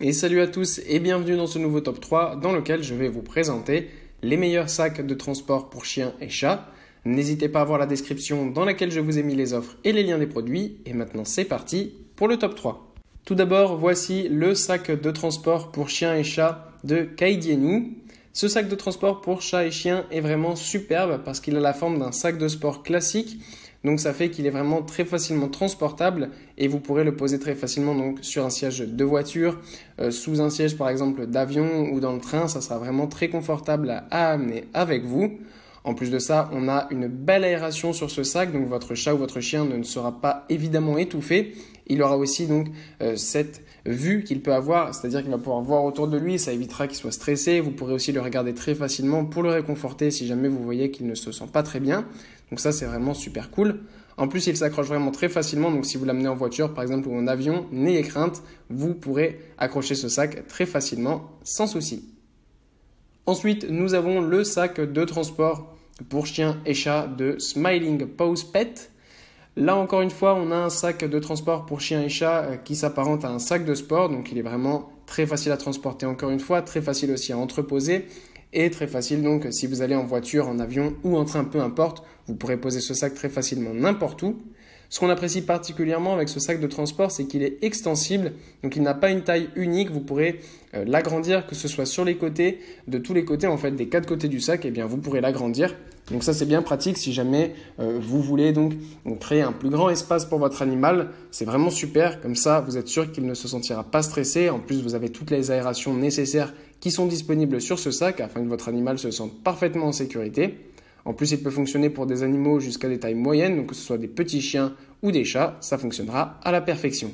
Et salut à tous et bienvenue dans ce nouveau top 3 dans lequel je vais vous présenter les meilleurs sacs de transport pour chiens et chats. N'hésitez pas à voir la description dans laquelle je vous ai mis les offres et les liens des produits. Et maintenant c'est parti pour le top 3. Tout d'abord voici le sac de transport pour chiens et chats de Kaidienu. Ce sac de transport pour chat et chien est vraiment superbe parce qu'il a la forme d'un sac de sport classique. Donc ça fait qu'il est vraiment très facilement transportable et vous pourrez le poser très facilement donc sur un siège de voiture, euh, sous un siège par exemple d'avion ou dans le train, ça sera vraiment très confortable à amener avec vous. En plus de ça, on a une belle aération sur ce sac, donc votre chat ou votre chien ne sera pas évidemment étouffé il aura aussi donc euh, cette vue qu'il peut avoir, c'est-à-dire qu'il va pouvoir voir autour de lui, ça évitera qu'il soit stressé, vous pourrez aussi le regarder très facilement pour le réconforter si jamais vous voyez qu'il ne se sent pas très bien. Donc ça c'est vraiment super cool. En plus, il s'accroche vraiment très facilement, donc si vous l'amenez en voiture par exemple ou en avion, n'ayez crainte, vous pourrez accrocher ce sac très facilement sans souci. Ensuite, nous avons le sac de transport pour chiens et chats de Smiling Pose Pet. Là encore une fois, on a un sac de transport pour chien et chat euh, qui s'apparente à un sac de sport, donc il est vraiment très facile à transporter encore une fois, très facile aussi à entreposer et très facile donc si vous allez en voiture, en avion ou en train, peu importe, vous pourrez poser ce sac très facilement n'importe où. Ce qu'on apprécie particulièrement avec ce sac de transport, c'est qu'il est extensible, donc il n'a pas une taille unique, vous pourrez euh, l'agrandir, que ce soit sur les côtés, de tous les côtés, en fait des quatre côtés du sac, et eh bien vous pourrez l'agrandir donc ça c'est bien pratique si jamais euh, vous voulez donc créer un plus grand espace pour votre animal, c'est vraiment super, comme ça vous êtes sûr qu'il ne se sentira pas stressé, en plus vous avez toutes les aérations nécessaires qui sont disponibles sur ce sac afin que votre animal se sente parfaitement en sécurité. En plus, il peut fonctionner pour des animaux jusqu'à des tailles moyennes, donc que ce soit des petits chiens ou des chats, ça fonctionnera à la perfection.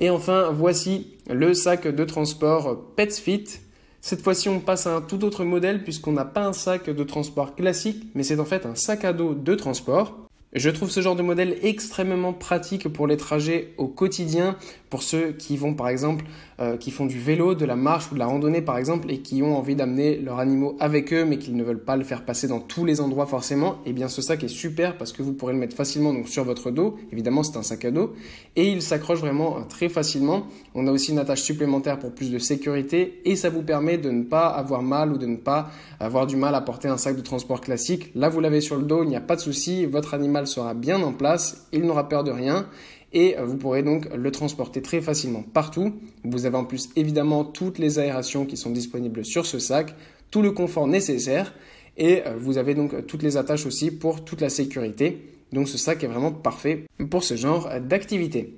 Et enfin, voici le sac de transport PetsFit cette fois-ci, on passe à un tout autre modèle puisqu'on n'a pas un sac de transport classique, mais c'est en fait un sac à dos de transport. Je trouve ce genre de modèle extrêmement pratique pour les trajets au quotidien, pour ceux qui vont par exemple, euh, qui font du vélo, de la marche ou de la randonnée par exemple, et qui ont envie d'amener leurs animaux avec eux, mais qu'ils ne veulent pas le faire passer dans tous les endroits forcément. Et eh bien ce sac est super parce que vous pourrez le mettre facilement donc sur votre dos. Évidemment c'est un sac à dos et il s'accroche vraiment euh, très facilement. On a aussi une attache supplémentaire pour plus de sécurité et ça vous permet de ne pas avoir mal ou de ne pas avoir du mal à porter un sac de transport classique. Là vous l'avez sur le dos, il n'y a pas de souci, votre animal sera bien en place, il n'aura peur de rien et vous pourrez donc le transporter très facilement partout. Vous avez en plus évidemment toutes les aérations qui sont disponibles sur ce sac, tout le confort nécessaire et euh, vous avez donc toutes les attaches aussi pour toute la sécurité. Donc ce sac est vraiment parfait pour ce genre d'activité.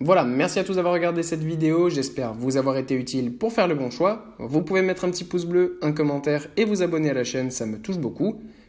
Voilà, merci à tous d'avoir regardé cette vidéo, j'espère vous avoir été utile pour faire le bon choix. Vous pouvez mettre un petit pouce bleu, un commentaire et vous abonner à la chaîne, ça me touche beaucoup.